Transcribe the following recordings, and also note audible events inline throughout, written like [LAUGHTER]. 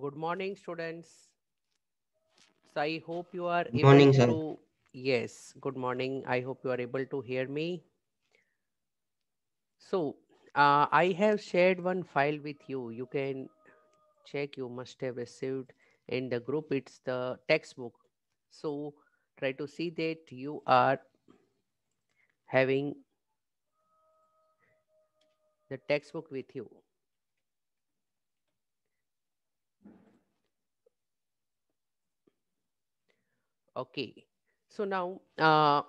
Good morning, students. So I hope you are able morning, to. Sir. Yes, good morning. I hope you are able to hear me. So uh, I have shared one file with you. You can check. You must have received in the group. It's the textbook. So try to see that you are having the textbook with you. Okay. So now, uh,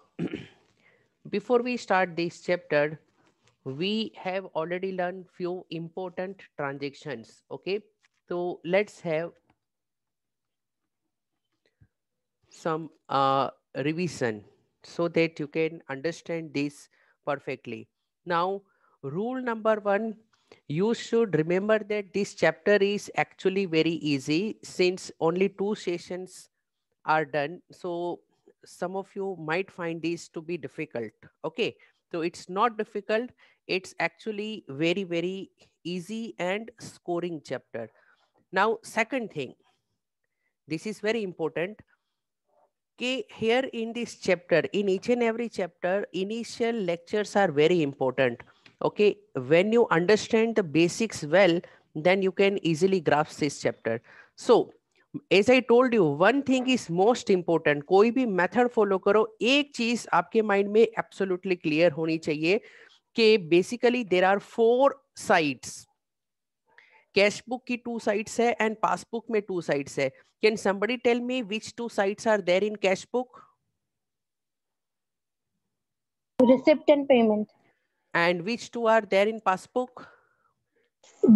[CLEARS THROAT] before we start this chapter, we have already learned few important transactions. Okay. So let's have some uh, revision so that you can understand this perfectly. Now, rule number one, you should remember that this chapter is actually very easy since only two sessions are done. So some of you might find these to be difficult. Okay. So it's not difficult. It's actually very, very easy and scoring chapter. Now, second thing, this is very important. Okay, here in this chapter, in each and every chapter, initial lectures are very important. Okay, when you understand the basics well, then you can easily grasp this chapter. So as I told you one thing is most important कोई भी method follow करो एक चीज आपके mind में absolutely clear होनी चाहिए कि basically there are four sides cash book की टू साइड्स है एंड पासबुक में टू साइड्स है can somebody tell me which two sides are there in cash book receipt and payment and which two are there in passbook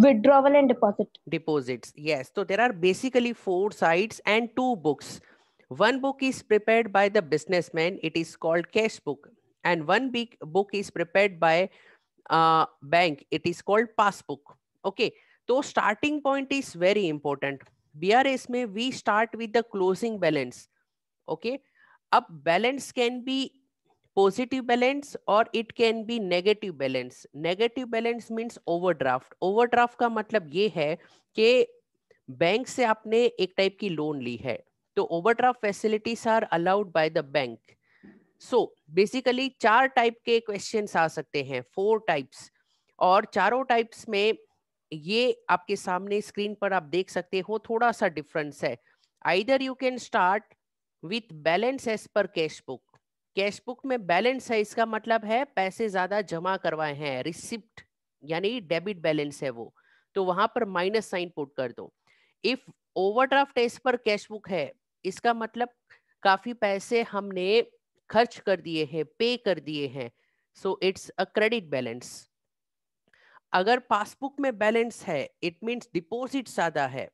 withdrawal and deposit deposits yes so there are basically four sides and two books one book is prepared by the businessman it is called cash book and one big book is prepared by uh, bank it is called passbook okay so starting point is very important brs may we start with the closing balance okay up balance can be positive balance और it can be negative balance negative balance means overdraft का मतलब ये है कि bank से आपने एक type की लोन ली है तो overdraft facilities are allowed by the bank so basically चार टाइप के क्वेश्चंस आ सकते हैं फोर टाइप्स और चारों टाइप्स में ये आपके सामने स्क्रीन पर आप देख सकते हो थोड़ा सा डिफरेंस है either you can start with balance as पर कैश बुक कैश बुक में बैलेंस है इसका मतलब है पैसे ज्यादा जमा करवाए हैं रिसिप्ट यानी डेबिट बैलेंस है वो तो वहां पर माइनस साइन पुट कर दो if overdraft as per cash book है इसका मतलब काफी पैसे हमने खर्च कर दिए हैं पे कर दिए हैं so it's a credit balance अगर पासबुक में बैलेंस है इट मीन्स डिपॉजिट ज्यादा है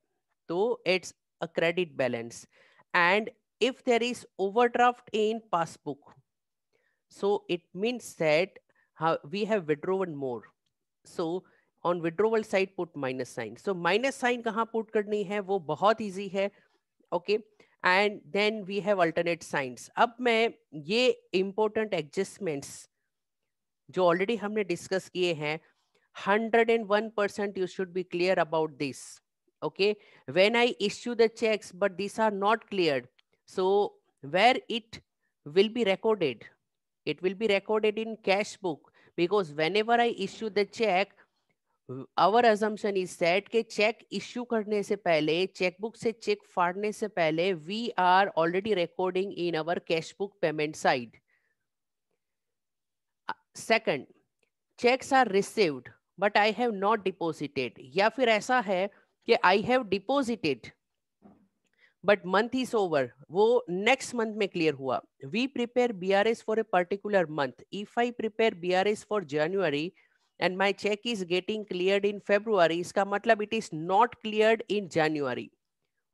तो it's a credit balance and if there is overdraft in passbook so it means that how we have withdrawn more so on withdrawal side put minus sign so minus sign kahan put karni hai wo bahut easy hai okay and then we have alternate signs ab main ye important adjustments jo already humne discuss kiye hain 101 you should be clear about this okay when i issue the checks but these are not cleared So where it will be recorded, it will be recorded in cash book because whenever I issue the check, our assumption is that ke check issue karne se pehle check book se check फाड़ने se pehle we are already recording in our cash book payment side. Second, checks are received but I have not deposited ya fir aisa hai कि I have deposited but month is over वो next month में clear हुआ we prepare B R S for a particular month if I prepare B R S for January and my cheque is getting clear in February इसका मतलब it is not clear in January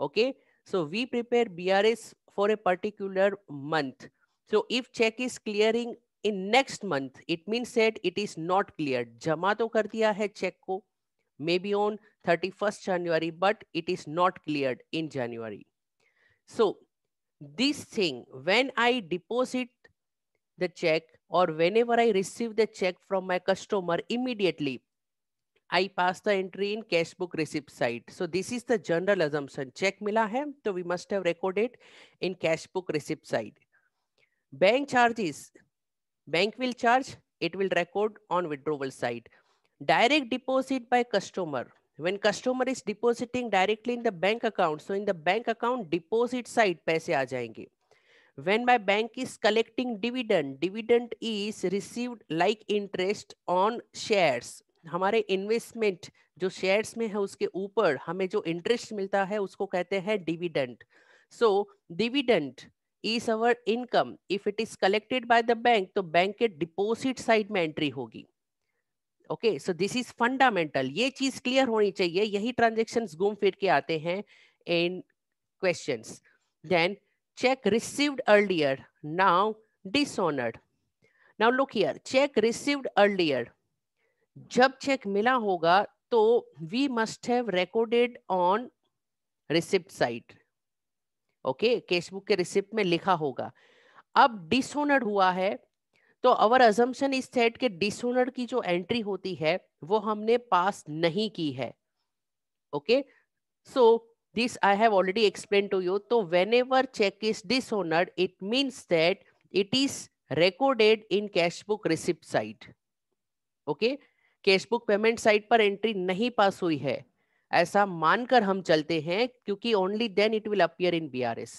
okay so we prepare B R S for a particular month so if cheque is clearing in next month it mean that it is not clear जमा तो कर दिया है cheque को maybe on thirty first January but it is not clear in January So this thing, when I deposit the check or whenever I receive the check from my customer immediately, I pass the entry in cash book receipt side. So this is the general assumption. Check mila hai, so we must have recorded in cash book receipt side. Bank charges. Bank will charge, it will record on withdrawal side. Direct deposit by customer. when customer is depositing directly in the bank account so in the bank account deposit side paise aa jayenge when my bank is collecting dividend dividend is received like interest on shares हमारे investment जो shares में है उसके ऊपर हमें जो interest मिलता है उसको कहते हैं dividend so dividend is our income if it is collected by the bank तो बैंक के डिपॉजिट साइड में एंट्री होगी okay so this is fundamental ये चीज क्लियर होनी चाहिए यही ट्रांजेक्शन घूम फिर के आते हैं इन question then cheque received earlier now dishonoured now look here cheque received earlier जब चेक मिला होगा तो we must have recorded on receipt side okay cashbook के रिसिप्ट में लिखा होगा अब डिसऑनर्ड हुआ है तो अवर अजम्पन इस सेट के डिसोनर की जो एंट्री होती है वो हमने पास नहीं की है okay so this I have already explain to you तो whenever cheque is dishonoured it means that it is recorded in cash book receipt side okay cash book payment side पर entry नहीं पास हुई है ऐसा मानकर हम चलते हैं क्योंकि only then it will appear in S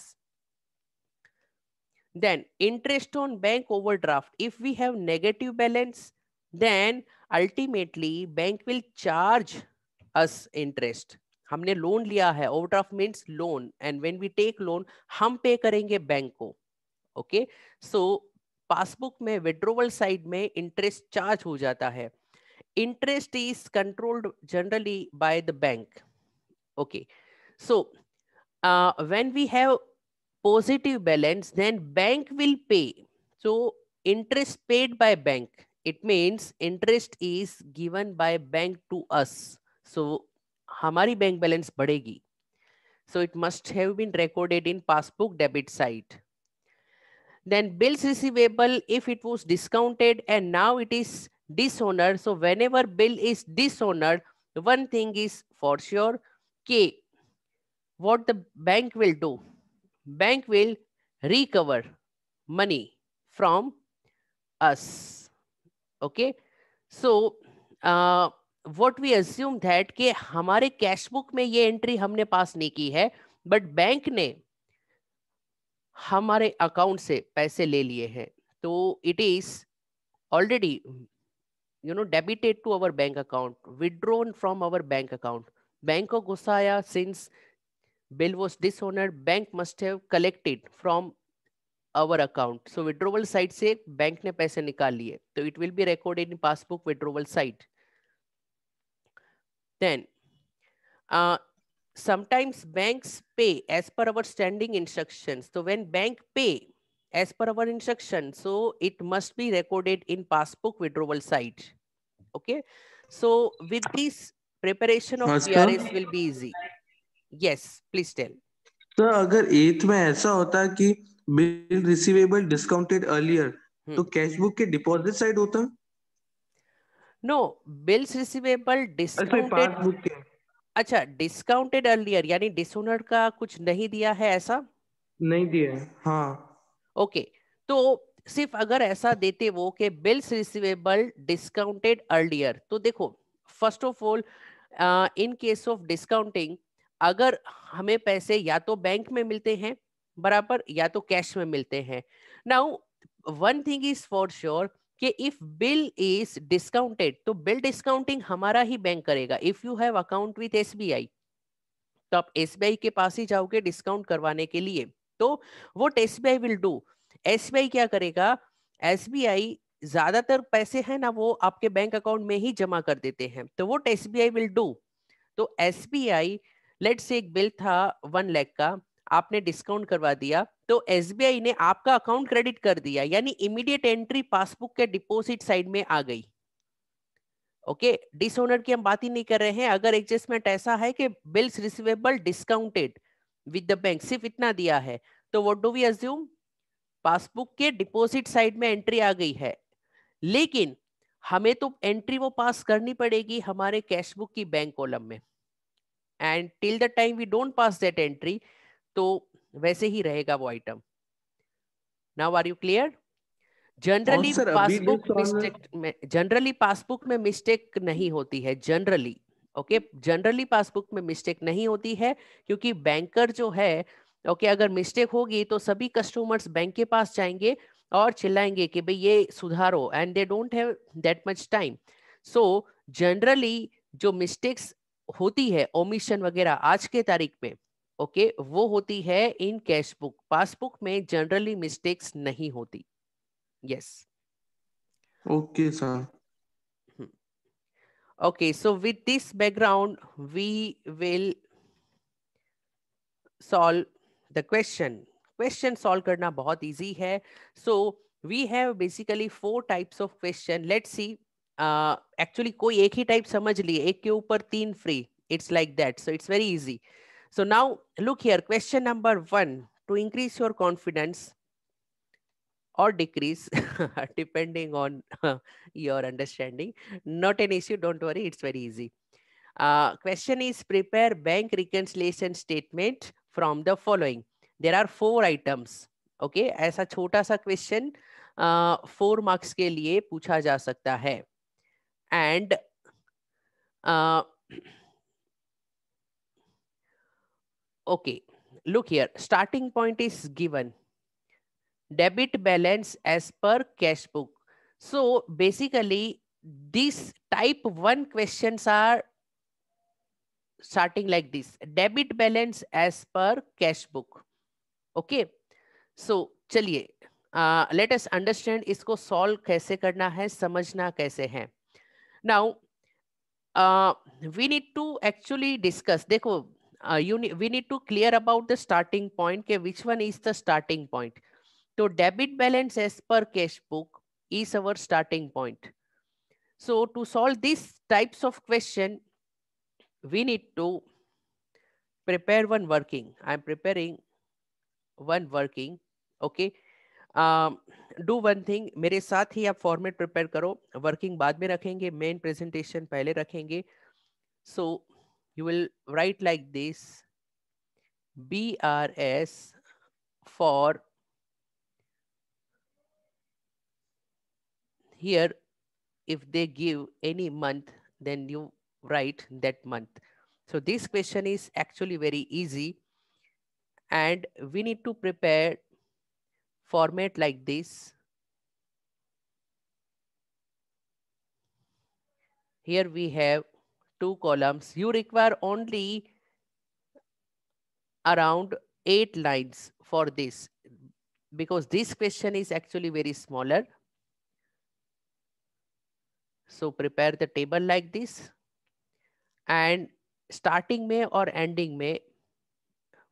then interest on bank overdraft if we have negative balance then ultimately bank will charge us interest हमने लोन लिया है overdraft means loan and when we take loan हम pay करेंगे bank को okay so passbook में withdrawal side में interest charge हो जाता है interest is controlled generally by the bank okay so when we have positive balance, then bank will pay. So interest paid by bank. It means interest is given by bank to us. So हमारी bank balance बढ़ेगी so it must have been recorded in passbook debit side then bills receivable if it was discounted and now it is dishonored so whenever bill is dishonored one thing is for sure k what the bank will do bank will recover money from us okay so what we assume that के हमारे cash book में ये entry हमने पास नहीं की है but bank ने हमारे अकाउंट से पैसे ले लिए हैं तो it is already you know debited to our bank account withdrawn from our bank account bank को गुस्सा आया since bill was dishonored, bank must have collected from our account. So withdrawal side say bank ne पैसे nikal liye. So it will be recorded in passbook withdrawal side. Then uh, sometimes banks pay as per our standing instructions. So when bank pay as per our instruction, so it must be recorded in passbook withdrawal side. Okay. So with this preparation of Master? PRS will be easy. Yes please tell तो अगर एथ में ऐसा होता कि bill receivable discounted earlier तो cash book के deposit side होता नो बिल्स रिसीवेबल डिस्काउंटेड अच्छा डिस्काउंटेड अर्लियर अच्छा, यानी डिसोनर का कुछ नहीं दिया है ऐसा नहीं दिया है हाँ ओके okay, तो सिर्फ अगर ऐसा देते वो कि बिल्स रिसीवेबल डिस्काउंटेड अर्लियर तो देखो first of all in case of discounting अगर हमें पैसे या तो बैंक में मिलते हैं बराबर या तो कैश में मिलते हैं now one thing is for sure कि इफ बिल इज डिस्काउंटेड तो बिल डिस्काउंटिंग हमारा ही बैंक करेगा if you have account with S तो आप एस के पास ही जाओगे डिस्काउंट करवाने के लिए तो what S will do S क्या करेगा एस ज्यादातर पैसे हैं ना वो आपके बैंक अकाउंट में ही जमा कर देते हैं तो वोट एस विल डू तो एस लेट से एक बिल था वन लैख का आपने डिस्काउंट करवा दिया तो एस ने आपका अकाउंट क्रेडिट कर दिया यानी इमीडिएट एंट्री पासबुक के डिपोजिट साइड में आ गई ओके okay? डिसोनर की हम बात ही नहीं कर रहे हैं अगर एडजस्टमेंट ऐसा है कि bills receivable discounted with the bank सिर्फ इतना दिया है तो what do we assume passbook के डिपॉजिट साइड में एंट्री आ गई है लेकिन हमें तो एंट्री वो पास करनी पड़ेगी हमारे कैशबुक की बैंक कॉलम में and till the time we don't pass that entry तो वैसे ही रहेगा वो item now are you clear generally passbook mistake में जनरली पासबुक में मिस्टेक नहीं होती है जनरली ओके जनरली पासबुक में मिस्टेक नहीं होती है क्योंकि बैंकर जो है ओके okay, अगर मिस्टेक होगी तो सभी कस्टमर्स बैंक के पास जाएंगे और चिल्लाएंगे कि भाई ये सुधारो and they don't have that much time so generally जो मिस्टेक्स होती है ओमिशन वगैरह आज के तारीख में ओके okay, वो होती है इन कैश बुक पासबुक में जनरली मिस्टेक्स नहीं होती yes okay sir so with this background we will solve the question question solve करना बहुत इजी है so we have basically four types of question let's see actually uh, कोई एक ही type समझ लिए एक के ऊपर तीन free it's like that so it's very easy so now look here question number one to increase your confidence और decrease depending on your understanding not an issue don't worry it's very easy question is prepare bank reconciliation statement from the following there are four items okay ऐसा छोटा सा question four marks के लिए पूछा जा सकता है and uh, okay look here starting point is given debit balance as per cash book so basically these type 1 questions are starting like this debit balance as per cash book okay so chaliye uh let us understand isko solve kaise karna hai samajhna kaise hai Now, uh, we need to actually discuss. Dekho, uh, you we need to clear about the starting point. Ke which one is the starting point? So debit balance as per cash book is our starting point. So to solve these types of question, we need to prepare one working. I'm preparing one working. Okay. Do one thing मेरे साथ ही आप format prepare करो working बाद में रखेंगे main presentation पहले रखेंगे so you will write like this B R S for here if they give any month then you write that month so this question is actually very easy and we need to prepare format like this. Here we have two columns. You require only around eight lines for this because this question is actually very smaller. So prepare the table like this and starting May or ending May,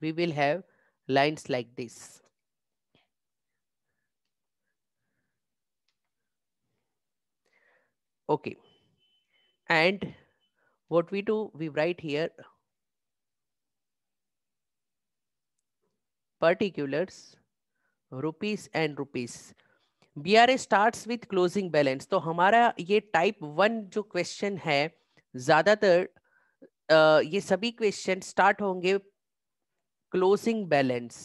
we will have lines like this. okay and what we do we write here particulars rupees and rupees B R A start with closing balance तो हमारा ये type one जो question है ज्यादातर ये सभी question start होंगे closing balance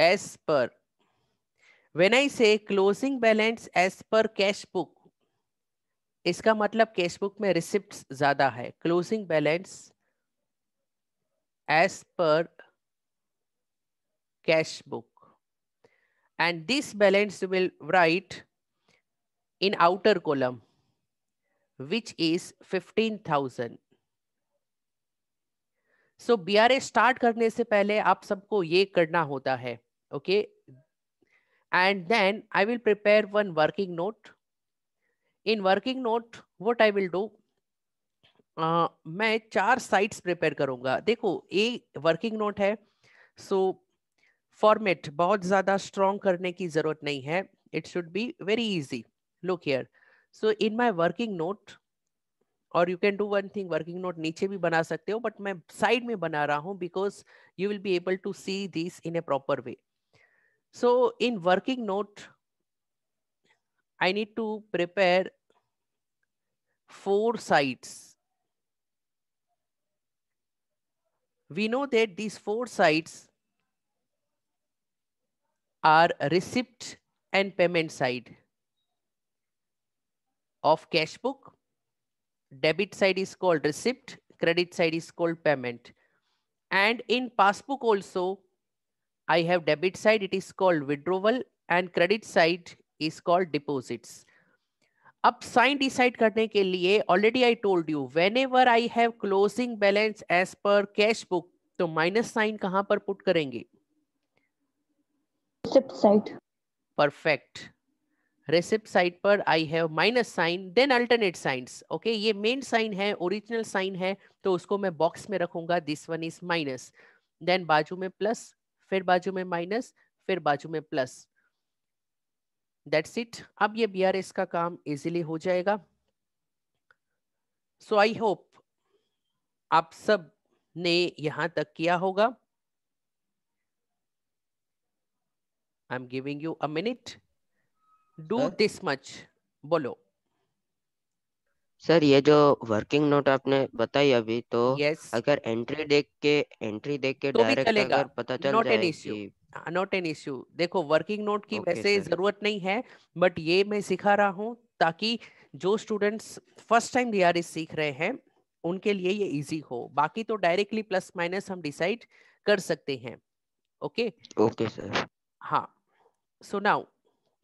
as per when i say closing balance as per cash book इसका मतलब कैश बुक में रिसिप्ट ज्यादा है क्लोजिंग बैलेंस एज पर cash book and this balance will write in outer column is fifteen thousand so B R A start करने से पहले आप सबको ये करना होता है okay And then I will prepare one working note. In working note, what I will do, uh, मैं चार साइट्स प्रिपेयर करूंगा देखो ए वर्किंग नोट है सो फॉर्मेट बहुत ज़्यादा स्ट्रॉन्ग करने की ज़रूरत नहीं है it should be very easy look here so in my working note और you can do one thing working note नीचे भी बना सकते हो बट मैं साइड में बना रहा हूँ because you will be able to see this in a proper way So in working note, I need to prepare four sites. We know that these four sites are receipt and payment side of cash book. Debit side is called receipt, credit side is called payment. And in passbook also, I have debit side, it is called withdrawal and credit side is called deposits. अब sign decide करने के लिए already I told you whenever I have closing balance as पर cash book तो minus sign कहां पर put करेंगे perfect receipt side पर I have minus sign then alternate signs okay ये मेन साइन है ओरिजिनल साइन है तो उसको मैं बॉक्स में रखूंगा this one is minus then बाजू में प्लस फिर बाजू में माइनस फिर बाजू में प्लस दैट्स इट अब ये बी का काम इजीली हो जाएगा सो आई होप आप सब ने यहां तक किया होगा I am giving you a minute do this much बोलो सर ये जो वर्किंग नोट आपने बताई अभी तो yes. अगर एंट्री देख के एंट्री देख के तो डायरेक्ट अगर पता चल Not जाए कि नॉट एन इश्यू देखो वर्किंग नोट की okay, वैसे sir. जरूरत नहीं है बट ये मैं सिखा रहा हूँ ताकि जो स्टूडेंट्स फर्स्ट टाइम डी सीख रहे हैं उनके लिए ये इजी हो बाकी तो डायरेक्टली प्लस माइनस हम डिसाइड कर सकते हैं ओके ओके सर हाँ so now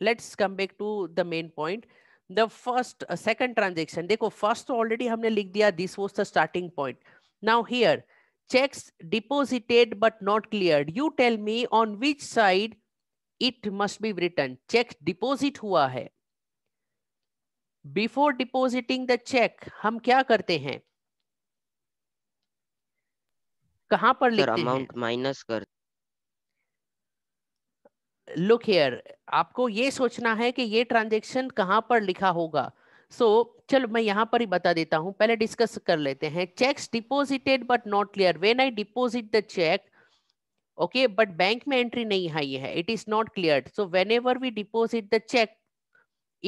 let's come back to the main point the first second transaction देखो फर्स्ट तो ऑलरेडी हमने लिख दिया this was the starting point now here cheques deposited but not clear you tell me on which side it must be written cheque deposit हुआ है before depositing the check हम क्या करते हैं कहां पर लिखते हैं? अमाउंट माइनस कर लुक हेयर आपको ये सोचना है कि ये ट्रांजेक्शन कहाँ पर लिखा होगा सो so, चलो मैं यहाँ पर ही बता देता हूँ पहले डिस्कस कर लेते हैं cheque deposited but not clear when I deposit the cheque okay but bank में एंट्री नहीं आई है it is not clear so whenever we deposit the cheque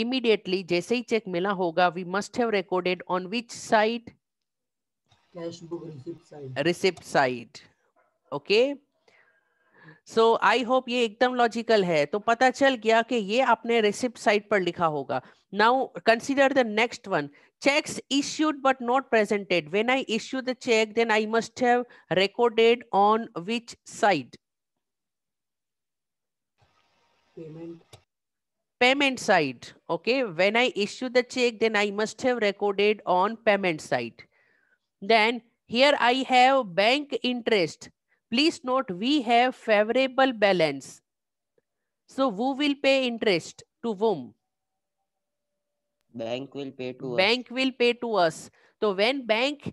immediately जैसे ही चेक मिला होगा we must have recorded on which side cash book receipt side receipt side okay so I hope ये एकदम logical है तो पता चल गया कि ये आपने रिसिप्ट साइट पर लिखा होगा now consider the next one checks issued but not presented when i issue the check then i must have recorded on which side payment payment side okay when i issue the check then i must have recorded on payment side then here i have bank interest please note we have favorable balance so who will pay interest to whom bank will pay to bank us. will pay to us so when bank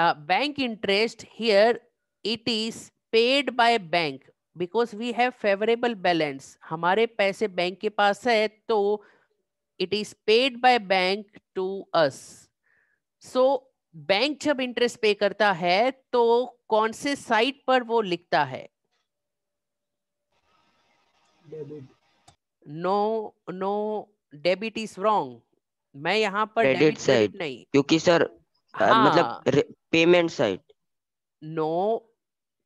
uh, bank interest here it is paid by bank because we have favorable balance hamare paise bank ke paas hai to it is paid by bank to us so bank jab interest pay karta hai to कौन से site पर वो लिखता है no no debit is wrong मैं यहाँ पर debit site नहीं क्योंकि सर हाँ, हाँ। मतलब payment side no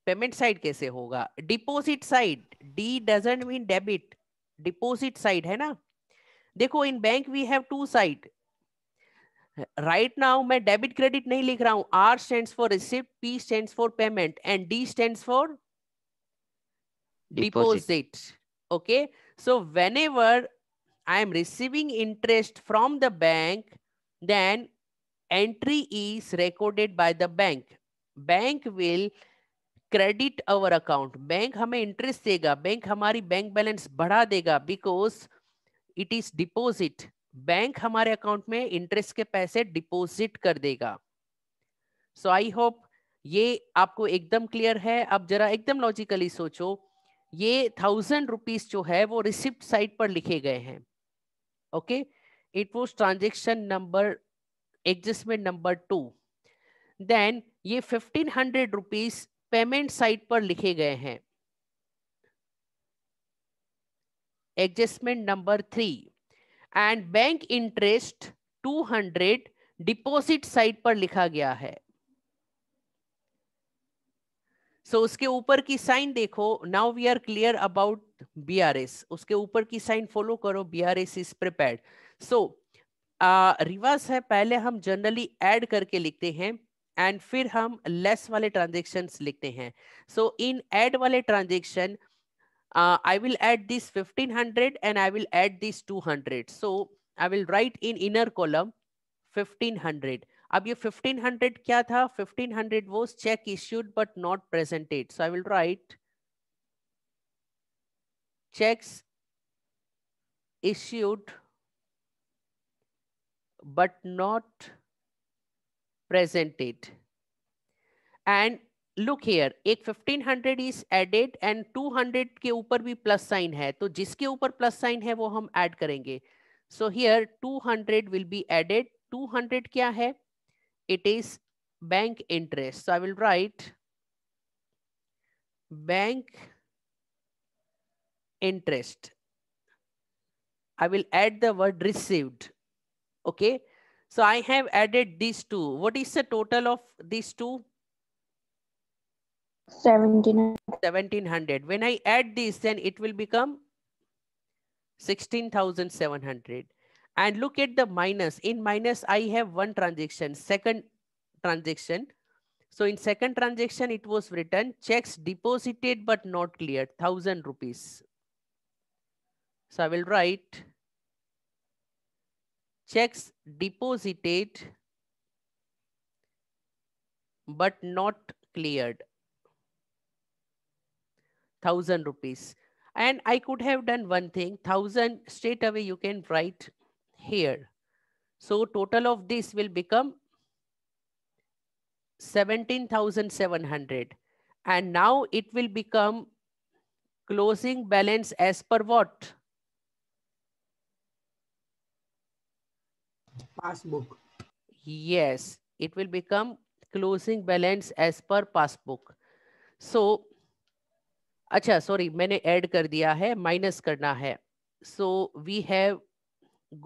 payment side कैसे होगा deposit side D doesn't mean debit deposit side है ना देखो in bank we have two side right now मैं डेबिट क्रेडिट नहीं लिख रहा हूं R stand for receipt P stand for payment and D stand for deposit okay so whenever I am receiving interest from the bank then entry is recorded by the bank bank will credit our account bank हमें interest देगा bank हमारी bank balance बढ़ा देगा because it is deposit bank हमारे account में interest के पैसे deposit कर देगा सो आई होप ये आपको एकदम क्लियर है अब जरा एकदम लॉजिकली सोचो ये थाउजेंड रुपीज जो है वो रिसिप्ट साइट पर लिखे गए हैं okay it was transaction number adjustment number two then ये fifteen hundred rupees payment side पर लिखे गए हैं adjustment number three and bank interest 200 deposit side पर लिखा गया है सो so, उसके ऊपर की साइन देखो now we are clear about B R S उसके ऊपर की साइन फॉलो करो B R S is prepared so reverse है पहले हम जनरली ऐड करके लिखते हैं एंड फिर हम लेस वाले ट्रांजेक्शन लिखते हैं सो इन एड वाले transaction uh, I will add this 1500 and I will add this 200. So I will write in inner column 1500. अब ये 1500 kya tha? 1500 was check issued but not presented. So I will write checks issued but not presented. And look here एक 1500 is added and 200 के ऊपर भी plus sign है तो जिसके ऊपर प्लस साइन है वो हम ऐड करेंगे so here 200 will be added 200 क्या है it is bank interest so I will write bank interest I will add the word received okay so i have added these two what is the total of these two 1700. When I add this, then it will become 16,700. And look at the minus. In minus, I have one transaction, second transaction. So in second transaction, it was written checks deposited but not cleared, 1000 rupees. So I will write checks deposited but not cleared thousand rupees. And I could have done one thing, thousand straight away you can write here. So total of this will become 17,700. And now it will become closing balance as per what? Passbook. Yes, it will become closing balance as per passbook. So अच्छा sorry मैंने add कर दिया है minus करना है so we have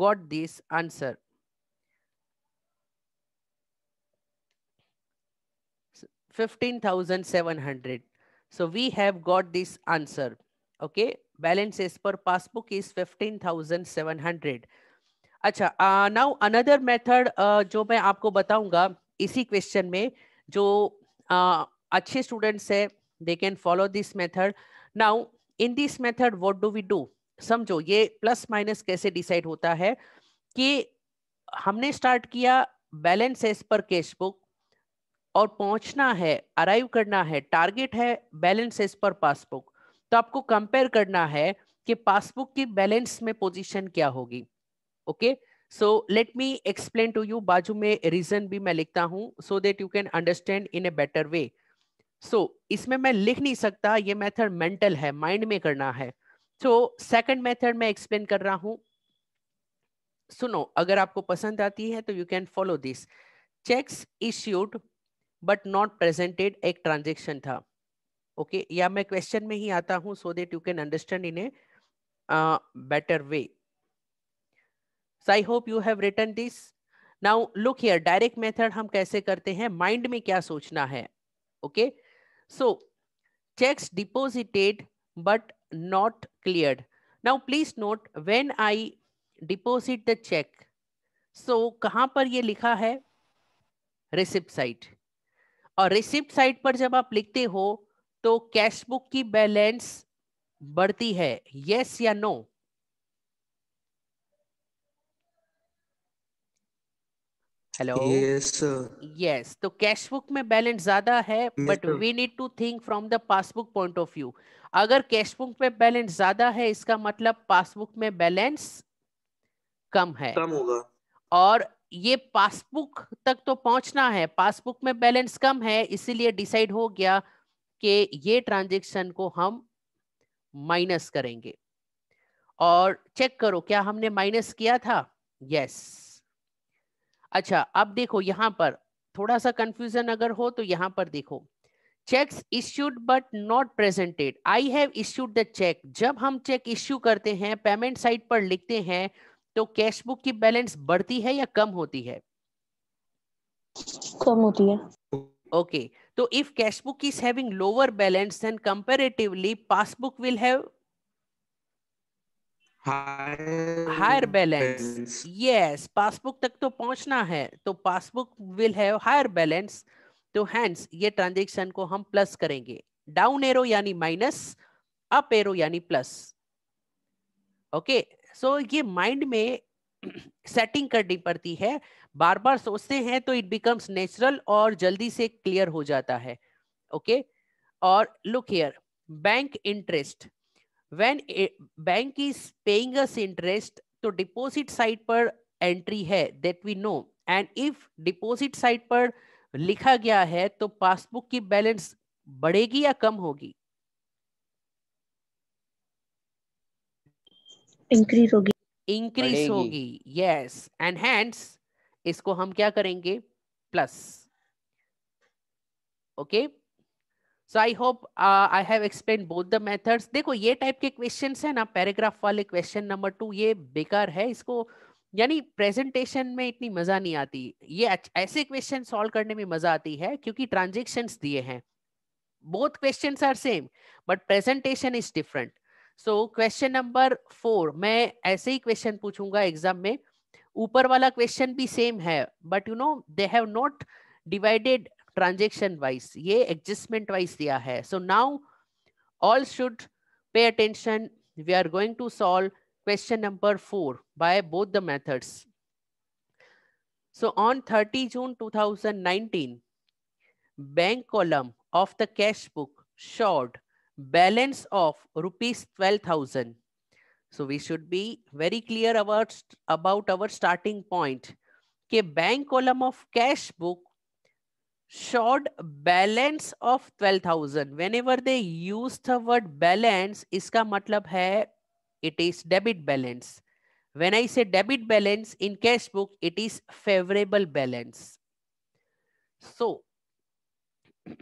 got this answer fifteen thousand seven hundred so we have got this answer okay balance answer per passbook is fifteen thousand seven hundred अच्छा now another method जो मैं आपको बताऊंगा इसी क्वेश्चन में जो uh, अच्छे students है they can follow this method now in this method what do we do समझो ये प्लस माइनस कैसे डिसाइड होता है कि हमने स्टार्ट किया बैलेंस एज पर कैश बुक और पहुंचना है अराइव करना है टारगेट है बैलेंस एज पर पासबुक तो आपको कंपेयर करना है कि पासबुक की बैलेंस में पोजीशन क्या होगी okay so let me explain to you बाजू में रीजन भी मैं लिखता हूं so that you can understand in a better way so so, इसमें मैं लिख नहीं सकता ये मेथड मेंटल है माइंड में करना है सो सेकंड मेथड मैं एक्सप्लेन कर रहा हूं सुनो अगर आपको पसंद आती है तो you can follow this cheques issued but not presented एक ट्रांजेक्शन था ओके okay? या मैं क्वेश्चन में ही आता हूं so that you can understand in a better way so I hope you have written this now look here direct method हम कैसे करते हैं माइंड में क्या सोचना है okay okay? So checks deposited but not cleared. Now please note when I deposit the check. So kahan par ye likha hai receipt side aur receipt side par jab aap likhte ho to cash book ki balance badhti hai yes ya no? Hello yes yes तो cash book में balance ज्यादा है but we need to think from the passbook point of view अगर cash book में balance ज्यादा है इसका मतलब पासबुक में बैलेंस कम है कम होगा और ये पासबुक तक तो पहुंचना है पासबुक में बैलेंस कम है इसीलिए डिसाइड हो गया कि ये ट्रांजेक्शन को हम माइनस करेंगे और चेक करो क्या हमने माइनस किया था यस yes. अच्छा अब देखो यहाँ पर थोड़ा सा कंफ्यूजन अगर हो तो यहाँ पर देखो cheques issued but not presented I have issued the cheque जब हम चेक इश्यू करते हैं पेमेंट साइट पर लिखते हैं तो कैश बुक की बैलेंस बढ़ती है या कम होती है कम होती है ओके okay. तो if cash book is having lower balance then comparatively passbook will have higher balance yes passbook तक तो पहुंचना है तो passbook will have higher balance तो हैंड्स ये ट्रांजेक्शन को हम प्लस करेंगे डाउन एरो यानी माइनस अप एरो यानी प्लस ओके सो ये माइंड में सेटिंग [CLEARS THROAT] करनी पड़ती है बार बार सोचते हैं तो इट बिकम्स नेचुरल और जल्दी से क्लियर हो जाता है ओके okay? और look here bank interest when a bank is paying us तो डिपोजिट साइड पर एंट्री है that we know and if deposit side पर लिखा गया है तो पासबुक की बैलेंस बढ़ेगी या कम होगी इंक्रीज होगी इंक्रीज होगी यस एंड हैंड्स इसको हम क्या करेंगे plus okay okay? So I hope I have explain both the methods देखो ये टाइप के क्वेश्चन है ना पैराग्राफ वाले क्वेश्चन नंबर टू ये बेकार है इसको यानी प्रेजेंटेशन में इतनी मजा नहीं आती ये ऐसे क्वेश्चन सॉल्व करने में मजा आती है क्योंकि ट्रांजेक्शन दिए हैं both question are same but presentation is different so question number four मैं ऐसे ही क्वेश्चन पूछूंगा एग्जाम में ऊपर वाला क्वेश्चन भी सेम है but you know they have not divided transaction wise ये एडजस्टमेंट वाइज दिया है so now all should pay attention we are going to solve question number four by both the methods so on thirty June to bank column of the cash book short balance of rupees twelve thousand so we should be very clear our about our starting point के bank column of cash book showed balance of 12,000. Whenever they use the word balance, इसका matlab hai it is debit balance. When I say debit balance in cash book, it is favorable balance. So, [CLEARS THROAT]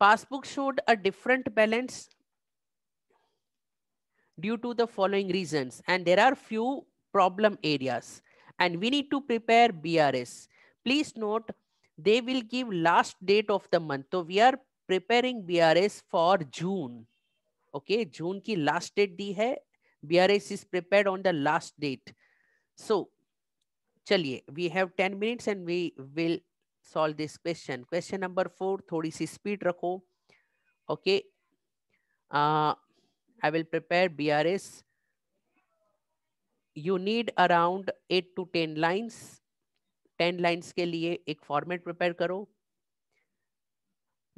passbook showed a different balance due to the following reasons. And there are few problem areas. And we need to prepare BRS. Please note, they will give last date of the month. So we are preparing BRS for June. Okay, June ki last date di hai. BRS is prepared on the last date. So, chaliye, we have 10 minutes and we will solve this question. Question number four, Thodi speed rakho. Okay. Uh, I will prepare BRS. You need around 8 to 10 lines ten lines के लिए एक format prepare करो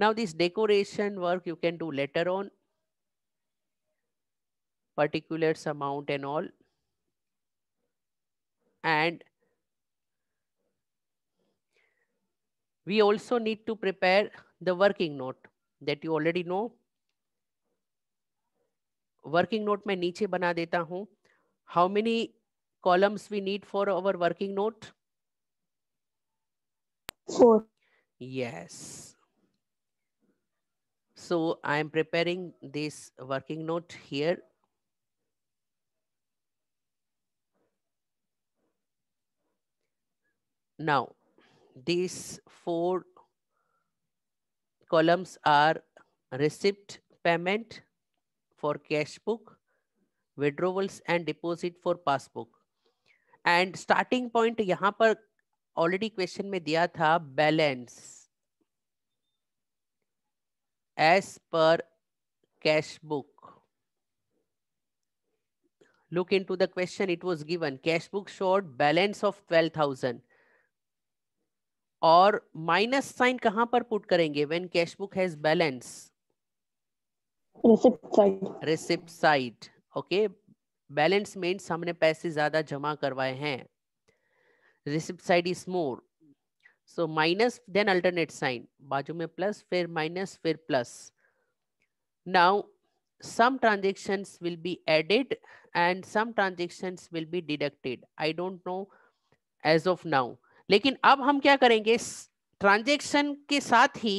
now this decoration work you can do later on particulars amount and all and we also need to prepare the working note that you already know working note मैं नीचे बना देता हूँ how many columns we need for our working note Four. Yes. So I'm preparing this working note here. Now, these four columns are receipt payment for cash book, withdrawals and deposit for passbook. And starting point यहाँ already question में दिया था balance as पर cash book look into the question it was given cash book book balance of twelve thousand और minus sign कहां पर put करेंगे when cash book has balance receipt side okay balance means हमने पैसे ज्यादा जमा करवाए हैं receipt side is more so minus then alternate sign बाजू में प्लस फिर माइनस फिर plus now some transactions will be added and some transactions will be deducted I don't know as of now लेकिन अब हम क्या करेंगे ट्रांजेक्शन के साथ ही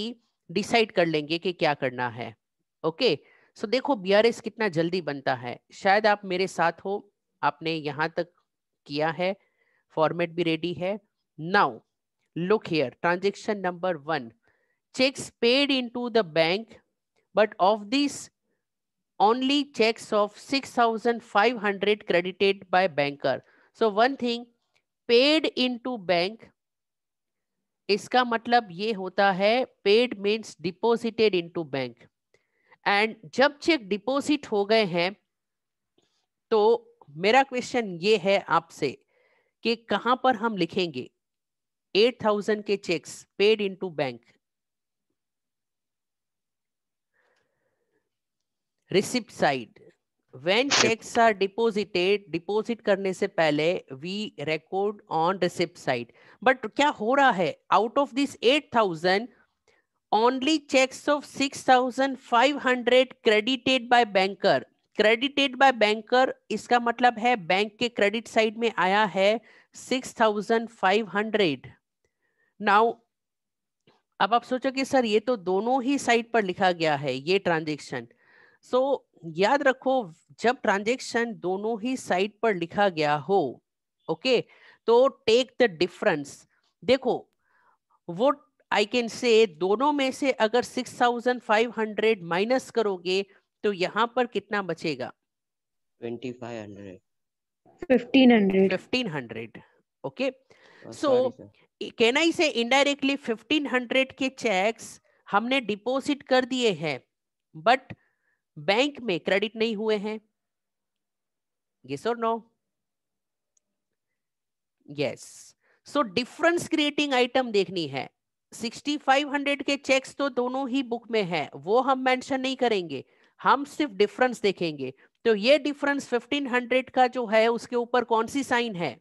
डिसाइड कर लेंगे कि क्या करना है ओके okay? सो so, देखो बीआरएस कितना जल्दी बनता है शायद आप मेरे साथ हो आपने यहाँ तक किया है फॉर्मेट भी रेडी है now look here transaction number one cheques paid into the bank but of this only cheques of six thousand five hundred credited by banker so one thing paid into bank इसका मतलब ये होता है paid means deposited into bank and जब cheque deposit हो गए हैं तो मेरा क्वेश्चन ये है आपसे कि कहां पर हम लिखेंगे 8000 के cheques paid into bank receipt side when cheques are deposited deposit करने से पहले we record on receipt side but क्या हो रहा है out of this 8000 six thousand five hundred credited by banker credited by banker इसका मतलब है बैंक के क्रेडिट साइड में आया है six thousand five hundred now अब आप सोचो कि सर ये तो दोनों ही साइड पर लिखा गया है ये ट्रांजेक्शन सो so, याद रखो जब ट्रांजेक्शन दोनों ही साइड पर लिखा गया हो ओके okay, तो टेक द डिफरेंस देखो वो आई कैन से दोनों में से अगर six thousand five hundred minus करोगे तो यहाँ पर कितना बचेगा twenty five hundred fifteen hundred fifteen hundred okay so can I say indirectly fifteen hundred के चेक्स हमने डिपॉजिट कर दिए हैं बट बैंक में क्रेडिट नहीं हुए हैं यस और नो yes so difference creating item देखनी है 6500 के चेक्स तो दोनों ही बुक में है वो हम मेंशन नहीं करेंगे हम सिर्फ डिफरेंस देखेंगे तो ये डिफरेंस 1500 का जो है उसके ऊपर कौन सी साइन है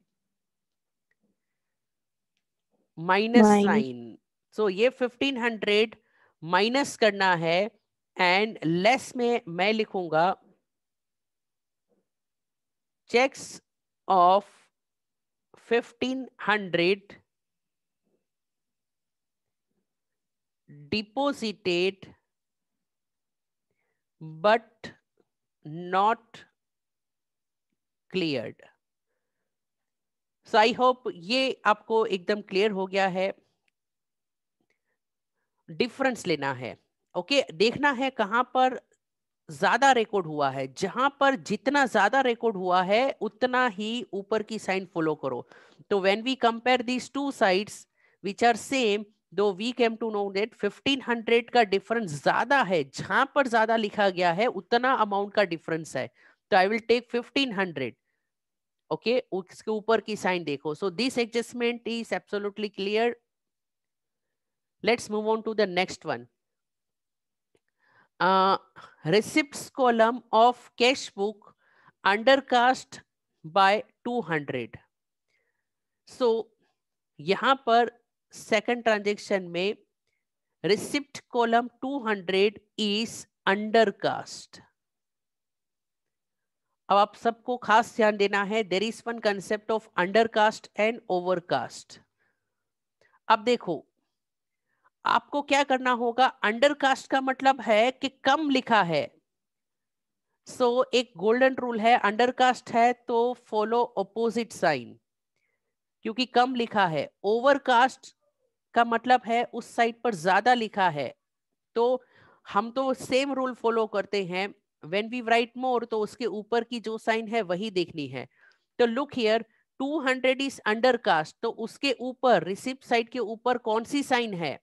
माइनस साइन सो ये 1500 माइनस करना है एंड लेस में मैं लिखूंगा cheques of 1500 deposited but not cleared. So I hope ये आपको एकदम क्लियर हो गया है difference लेना है ओके okay? देखना है kahan पर ज्यादा रिकॉर्ड हुआ है जहां पर जितना ज्यादा रिकॉर्ड हुआ है उतना ही ऊपर की साइन फॉलो करो तो when we compare these two sides which are same दो we came to know that fifteen hundred का डिफरेंस ज्यादा है जहां पर ज्यादा लिखा गया है उतना अमाउंट का डिफरेंस है तो I will take fifteen hundred okay उसके ऊपर की साइन देखो so this adjustment is absolutely clear let's move on to the next one receipt column of cash book undercast by two hundred so यहां पर second transaction में receipt column 200 is undercast अब आप सबको खास ध्यान देना है there is one concept of undercast and overcast अब देखो आपको क्या करना होगा अंडरकास्ट का मतलब है कि कम लिखा है सो so, एक गोल्डन रूल है अंडरकास्ट है तो फॉलो ऑपोजिट साइन क्योंकि कम लिखा है ओवरकास्ट का मतलब है उस साइट पर ज्यादा लिखा है तो हम तो सेम रूल फॉलो करते हैं व्हेन वी राइट मोर तो उसके ऊपर की जो साइन है वही देखनी है तो लुक हियर 200 इज अंडरकास्ट तो उसके ऊपर रिसिप्ट साइड के ऊपर कौन सी साइन है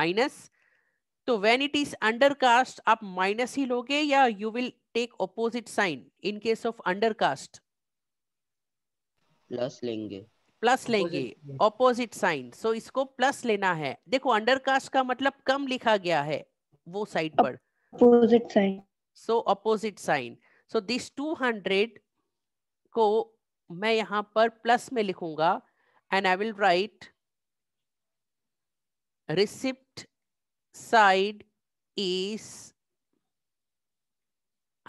माइनस तो व्हेन इट इज अंडरकास्ट आप माइनस ही लोगे या you will take opposite sign in case of undercast plus लेंगे प्लस लेंगे ऑपोजिट साइन सो इसको प्लस लेना है देखो अंडरकास्ट का मतलब कम लिखा गया है वो साइड पर opposite sign so opposite sign so this 200 को मैं यहां पर प्लस में लिखूंगा and I will write receipt side is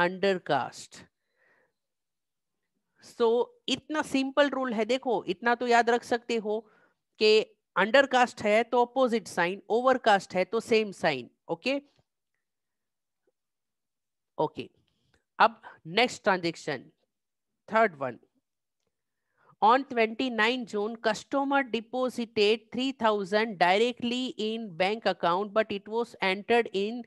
undercast so so, इतना सिंपल रूल है देखो इतना तो याद रख सकते हो कि अंडरकास्ट है तो अपोजिट साइन ओवरकास्ट है तो सेम साइन ओके ओके अब next transaction third one nine 29 customer deposited three 3000 directly in bank account but it was entered in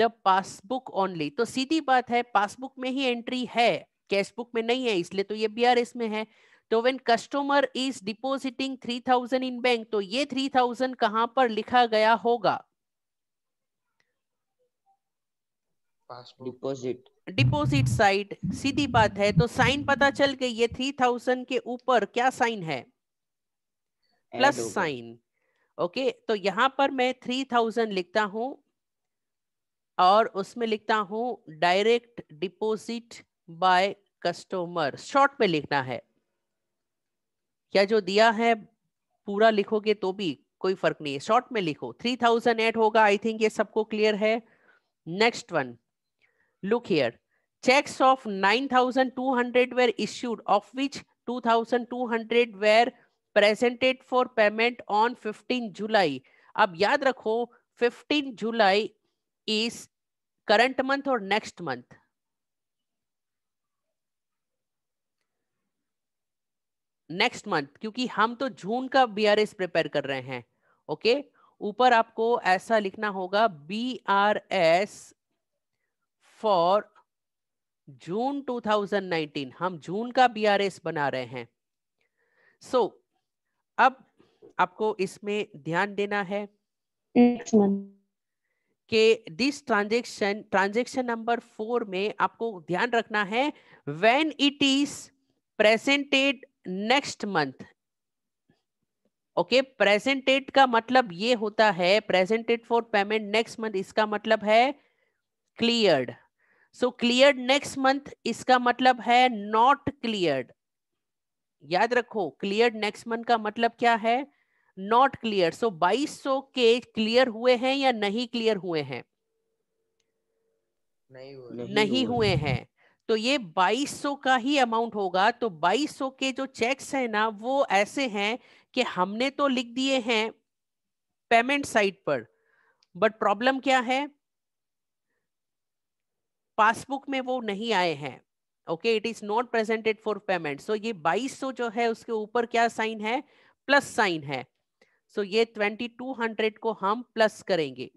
the passbook only तो सीधी बात है पासबुक में ही एंट्री है कैश बुक में नहीं है इसलिए तो ये एस में है तो when customer is three 3000 in bank तो ये 3000 कहां पर लिखा गया होगा डिपोजिट डिपोजिट साइड सीधी बात है तो साइन पता चल गई ये 3000 के ऊपर क्या साइन है प्लस साइन ओके तो यहां पर मैं 3000 लिखता हूं और उसमें लिखता हूं direct deposit by customer short में लिखना है या जो दिया है पूरा लिखोगे तो भी कोई फर्क नहीं है शॉर्ट में लिखो थ्री थाउजेंड एट होगा आई थिंक ये सबको क्लियर है next one look here cheques of nine thousand two hundred were issued of which two thousand two hundred were presented for payment on fifteen July अब याद रखो fifteen July is current month और next month next month क्योंकि हम तो जून का B R S prepare कर रहे हैं ओके ऊपर आपको ऐसा लिखना होगा B R S for June 2019 हम जून का बी आर एस बना रहे हैं सो so, अब आपको इसमें ध्यान देना है कि this transaction transaction number four में आपको ध्यान रखना है when it is presented next month okay presented का मतलब ये होता है presented for payment next month इसका मतलब है cleared so cleared next month इसका मतलब है नॉट क्लियर्ड याद रखो क्लियर्ड नेक्स्ट मंथ का मतलब क्या है नॉट क्लियर सो 2200 के क्लियर हुए हैं या नहीं क्लियर हुए हैं नहीं हुए, नहीं हुए हैं तो ये 2200 का ही अमाउंट होगा तो 2200 के जो चेक्स है ना वो ऐसे हैं कि हमने तो लिख दिए हैं पेमेंट साइट पर बट प्रॉब्लम क्या है पासबुक में वो नहीं आए हैं okay it is not presented for payment so ये 2200 जो है उसके ऊपर क्या साइन है प्लस साइन है सो so ये 2200 को हम प्लस करेंगे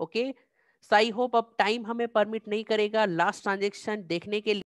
okay okay? So I hope अब टाइम हमें परमिट नहीं करेगा लास्ट ट्रांजेक्शन देखने के लिए